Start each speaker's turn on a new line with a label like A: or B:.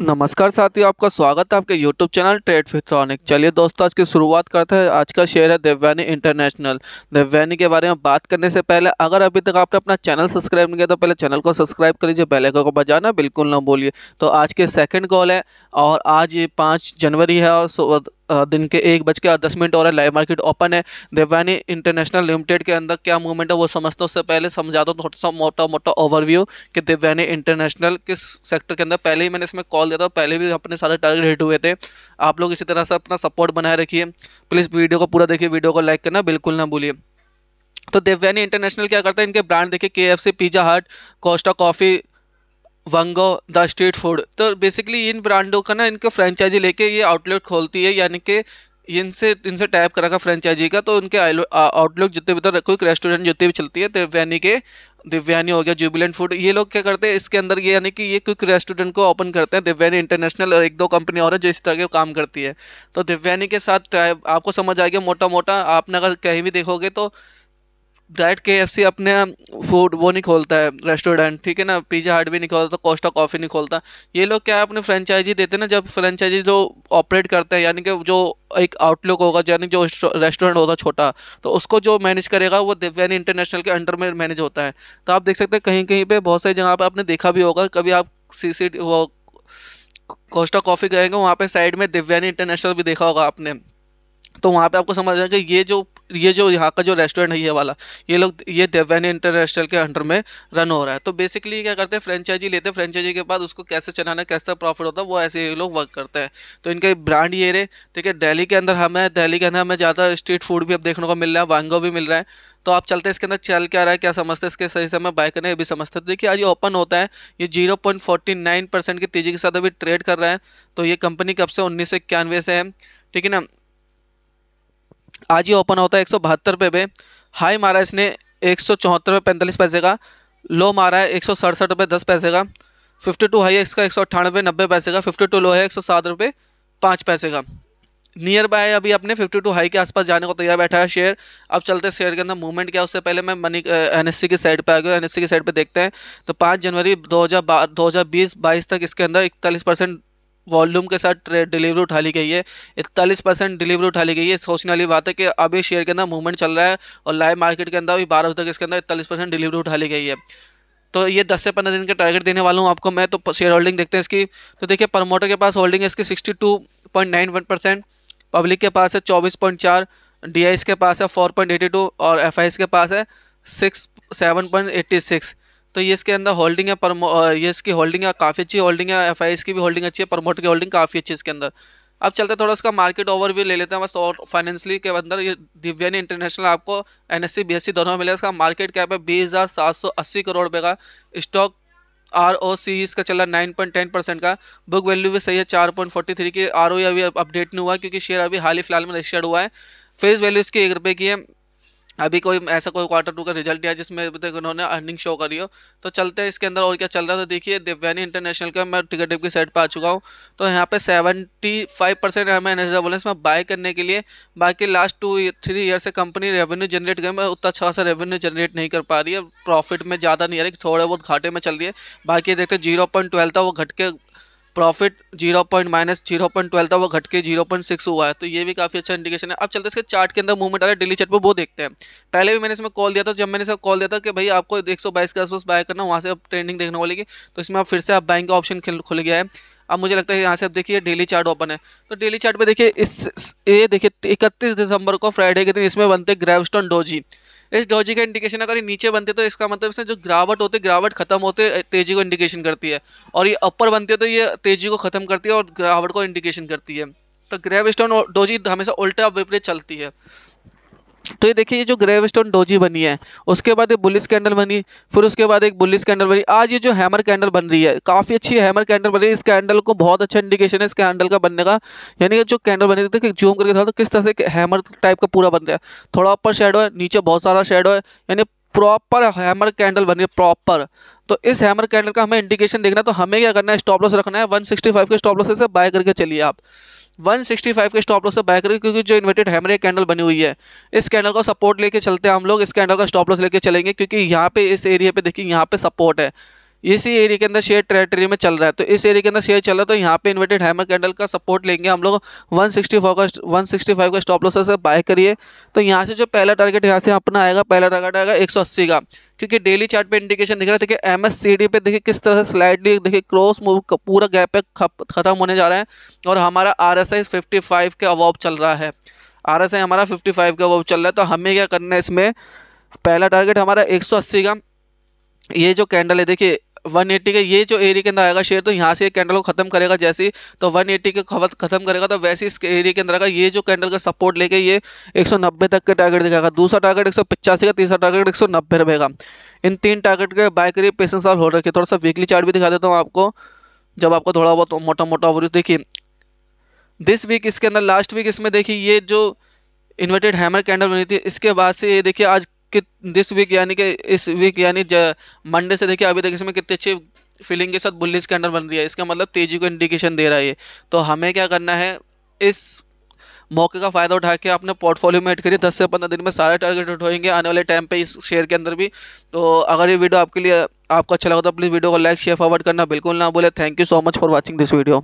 A: नमस्कार साथियों आपका स्वागत है आपके YouTube चैनल ट्रेड फिथ्रॉनिक चलिए दोस्तों आज की शुरुआत करते हैं आज का शेयर है देवयानी इंटरनेशनल देवयानी के बारे में बात करने से पहले अगर अभी तक आपने अपना चैनल सब्सक्राइब नहीं किया तो पहले चैनल को सब्सक्राइब कर लीजिए बेल आइकन को बजाना बिल्कुल ना बोलिए तो आज के सेकेंड कॉल है और आज ये पाँच जनवरी है और दिन के एक बज के दस मिनट और है लाइव मार्केट ओपन है देवानी इंटरनेशनल लिमिटेड के अंदर क्या मूवमेंट है वो समझते हूँ उससे पहले समझा दो थोड़ा सा मोटा मोटा ओवरव्यू कि देवानी इंटरनेशनल किस सेक्टर के अंदर पहले ही मैंने इसमें कॉल दिया था पहले भी अपने सारे टारगेट हिट हुए थे आप लोग इसी तरह से अपना सपोर्ट बनाए रखिए प्लीज़ वीडियो को पूरा देखिए वीडियो को लाइक करना बिल्कुल ना भूलिए तो देवयानी इंटरनेशनल क्या करता है इनके ब्रांड देखिए के एफ सी पिज़्ज़ा हट Costa coffee वंगो the street food तो बेसिकली इन ब्रांडों का ना इनके फ्रेंचाइजी लेके ये आउटलेट खोलती है यानी कि इनसे इनसे टैप करा का फ्रेंचाइजी का तो उनके आउटलेट जितने भी तरह क्विक रेस्टोरेंट जितने भी चलती है दिव्यानी के दिव्यानी हो गया जुबिलेंट फूड ये लोग क्या करते हैं इसके अंदर ये यानी कि ये क्विक रेस्टोरेंट को ओपन करते हैं दिव्यानी इंटरनेशनल और एक दो कंपनी और है जो इस तरह के काम करती है तो दिव्यानी के साथ आपको समझ आएगा मोटा मोटा आपने अगर कहीं भी देखोगे तो डायरेक्ट के एफ सी अपने फूड वो नहीं खोलता है रेस्टोरेंट ठीक है ना पिज़्ज़ा हट भी नहीं खोलता कोस्टा तो कॉफ़ी नहीं खोलता ये लोग क्या है अपने फ्रेंचाइजी देते हैं ना जब फ्रेंचाइजी जो ऑपरेट करते हैं यानी कि जो एक आउटलुक होगा यानी जो रेस्टोरेंट होगा छोटा तो उसको जो मैनेज करेगा वो दिव्यानी इंटरनेशनल के अंडर में मैनेज होता है तो आप देख सकते हैं कहीं कहीं पर बहुत सारी जगह पर आपने देखा भी होगा कभी आप सी सी वो कोस्टा कॉफ़ी गएंगे वहाँ पर साइड में दिव्यानी इंटरनेशनल भी देखा होगा आपने तो वहाँ पे आपको समझ आएगा कि ये जो ये जो यहाँ का जो रेस्टोरेंट है ये वाला ये लोग ये देवैनी इंटरनेशनल के अंडर में रन हो रहा है तो बेसिकली क्या करते हैं फ्रेंचाइजी लेते हैं फ्रेंचाइजी के बाद उसको कैसे चलाना कैसा प्रॉफिट होता है वो ऐसे ये लोग वर्क करते हैं तो इनके ब्रांड ये रहे ठीक है दिल्ली के अंदर हमें दिल्ली के अंदर हमें ज़्यादा स्ट्रीट फूड भी अब देखने को मिल रहा है वांगो भी मिल रहा है तो आप चलते हैं इसके अंदर चल क्या रहा है क्या समझते हैं इसके सही समय बाय करना ये भी समझते हैं तो देखिए आज ये ओपन होता है ये zero point forty nine percent की तेज़ी के साथ अभी ट्रेड कर रहा है तो ये कंपनी कब से उन्नीस सौ इक्यानवे से है ठीक है ना आज ही ओपन होता है एक सौ बहत्तर पे पे हाई मारा इसने एक सौ चौहत्तर रुपये पैंतालीस पैसे का लो मारा है एक सौ सड़सठ रुपये दस पैसे का फिफ्टी टू हाई है इसका एक सौ अट्ठानबे नब्बे पैसे का फिफ्टी टू लो है एक सौ सात रुपये पाँच पैसे का नियर बाय अभी अपने 52 हाई के आसपास जाने को तैयार बैठा है शेयर अब चलते शेयर के अंदर मूवमेंट क्या उससे पहले मैं मनी एन की साइड पे आ गया एन की साइड पे देखते हैं तो 5 जनवरी दो हज़ार बीस बाईस तक इसके अंदर इकतालीस परसेंट वॉल्यूम के साथ डिलीवरी उठा ली गई है इकतालीस परसेंट डिलीवरी उठा ली गई है सोचने वाली बात है कि अभी शेयर के अंदर मूवमेंट चल रहा है और लाइव मार्केट के अंदर अभी बारह तक इसके अंदर इकतालीस परसेंट डिलीवरी उठा ली गई है तो ये दस से पंद्रह दिन का टारगेट देने वाला हूँ आपको मैं तो शेयर होल्डिंग देखते हैं इसकी तो देखिए प्रमोटर के पास होल्डिंग है इसकी सिक्सटी परसेंट पब्लिक के पास है चौबीस पॉइंट के पास है फोर और एफ के पास है सिक्स तो ये इसके अंदर होल्डिंग है पर ये इसकी होल्डिंग है काफ़ी अच्छी होल्डिंग है एफ की भी होल्डिंग अच्छी है प्रमोटर की होल्डिंग काफ़ी अच्छी इसके अंदर अब चलते थोड़ा उसका मार्केट ओवरव्यू ले लेते हैं बस और फाइनेंशियली के अंदर ये दिव्यानी इंटरनेशनल आपको एन एस सी दोनों में मिलेगा इसका मार्केट कैप है बीस हज़ार सात सौ अस्सी करोड़ रुपये का स्टॉक आर ओ सी इसका चल रहा है नाइन पॉइंट टेन परसेंट का बुक वैल्यू भी सही है चार पॉइंट फोर्टी थ्री की आर ओ अभी अपडेट नहीं हुआ क्योंकि शेयर अभी हाल ही फिलहाल में रजिस्टर्ड हुआ है फेस वैल्यू इसकी एक रुपये की है अभी कोई ऐसा कोई क्वार्टर टू का रिजल्ट नहीं है जिसमें देखो उन्होंने अर्निंग शो करी हो तो चलते हैं इसके अंदर और क्या चल रहा है तो देखिए देवयानी इंटरनेशनल का मैं टिकट की साइड पर आ चुका हूँ तो यहाँ पे सेवेंटी फाइव परसेंट हमें एनेजेबल है में बाय करने के लिए बाकी लास्ट टू थ्री ईयर से कंपनी रेवेन्यू जनरेट करें मैं उतना अच्छा खासा रेवेन्यू जनरेट नहीं कर पा रही है प्रॉफिट में ज़्यादा नहीं आ रही थोड़े बहुत घाटे में चल रही है बाकी देखते जीरो पॉइंट ट्वेल्व था वो घट के profit zero point minus zero point twelve था वो घट के जीरो पॉइंट सिक्स हुआ है तो ये भी काफ़ी अच्छा इंडिकेशन है अब चलते इसके चार्ट के अंदर मूवमेंट आ रहा है डेली चार्ट पर वो देखते हैं पहले भी मैंने इसमें कॉल दिया था जब मैंने इसका कॉल दिया था कि भाई आपको एक सौ के आसपास बाय करना वहाँ से अब ट्रेंडिंग देखने वाली तो इसमें आप फिर से आप बाइंग का ऑप्शन खुल गया है अब मुझे लगता है यहाँ से आप देखिए डेली चार्ट ओपन है तो डेली चार्ट देखिए इस ये देखिए इकतीस दिसंबर को फ्राइडे के दिन इसमें बनते ग्रेवस्टोन डोजी इस डोजी का इंडिकेशन अगर ये नीचे बनते तो इसका मतलब इसमें जो गिरावट होती है गिरावट खत्म होते तेजी को इंडिकेशन करती है और ये अपर बनती है तो ये तेजी को खत्म करती है और गिरावट को इंडिकेशन करती है तो ग्रेव स्टोन डोजी हमेशा उल्टा विपरीत चलती है तो ये देखिए ये जो ग्रेवस्टोन डोजी बनी है उसके बाद ये बुलिस कैंडल बनी फिर उसके बाद एक बुलिस कैंडल बनी आज ये जो हैमर कैंडल बन रही है काफ़ी अच्छी हैमर कैंडल बन रही है इस कैंडल को बहुत अच्छा इंडिकेशन है इस कैंडल का बनने का यानी जो कैंडल बनी थी जूम करके था तो किस तरह से हैमर टाइप का पूरा बन रहा है थोड़ा ऊपर शेडो है नीचे बहुत सारा शेडो है यानी प्रॉपर हैमर कैंडल बन गया प्रॉपर तो इस हैमर कैंडल का हमें इंडिकेशन देखना तो हमें क्या करना है स्टॉप लॉस रखना है 165 के स्टॉप लॉस से बाय करके चलिए आप 165 के स्टॉप लॉस से बाय करके क्योंकि जो इन्वर्टेड हैमर कैंडल बनी हुई है इस कैंडल का सपोर्ट लेके चलते हैं हम लोग इस कैंडल का स्टॉप लॉस लेके चलेंगे क्योंकि यहाँ पे इस एरिया पे देखिए यहाँ पे सपोर्ट है इसी एरिया के अंदर शेयर टेरेटरी में चल रहा है तो इस एरिया के अंदर शेयर चल रहा है तो यहाँ पे इन्वर्टेड हैमर कैंडल का सपोर्ट लेंगे हम लोग 164 का 165 का स्टॉप लॉस से बाय करिए तो यहाँ से जो पहला टारगेट यहाँ से अपना आएगा पहला टारगेट आएगा 180 का क्योंकि डेली चार्ट पे इंडिकेशन दिख रहा है देखिए एम एस सी डी पे देखिए किस तरह से स्लाइडली देखिए क्रॉस मूव पूरा गैप है खत्म होने जा रहा है और हमारा R S I fifty five के अवॉब चल रहा है आर एस आई हमारा फिफ्टी फाइव का अवॉब चल रहा है तो हमें क्या करना है इसमें पहला टारगेट हमारा एक सौ अस्सी का ये जो कैंडल है देखिए वन एट्टी के ये जो एरिया के अंदर आएगा शेयर तो यहाँ से कैंडल को खत्म करेगा जैसे ही तो एट्टी के खत्म करेगा तो वैसे इस एरिया के अंदर आएगा ये जो कैंडल का सपोर्ट लेके ये एक सौ नब्बे तक के टारगेट दिखाएगा दूसरा टारगेट एक सौ पचासी का तीसरा टारगेट एक सौ नब्बे रहेगा इन तीन टारगेट के बाय करिए पेशेंस और होल्ड रखिए थोड़ा सा वीकली चार्ट भी दिखा देता हूँ आपको जब आपको थोड़ा बहुत मोटा मोटा ओवरव्यू देखिए दिस वीक इसके अंदर लास्ट वीक इसमें देखिए ये जो इन्वर्टेड हैमर कैंडल बनी थी इसके बाद से ये देखिए आज दिस वीक यानी कि इस वीक यानी मंडे से देखिए अभी तक इसमें कितने अच्छे फीलिंग के साथ के अंडर बन रही है इसका मतलब तेजी को इंडिकेशन दे रहा है ये तो हमें क्या करना है इस मौके का फ़ायदा उठा के आपने पोर्टफोलियो में ऐड करिए दस से पंद्रह दिन में सारे टारगेट उठाएंगे आने वाले टाइम पे इस शेयर के अंदर भी तो अगर ये वीडियो आपके लिए आपको अच्छा लगा तो प्लीज़ वीडियो को लाइक शेयर फॉरवर्ड करना बिल्कुल ना बोले thank you so much for watching this video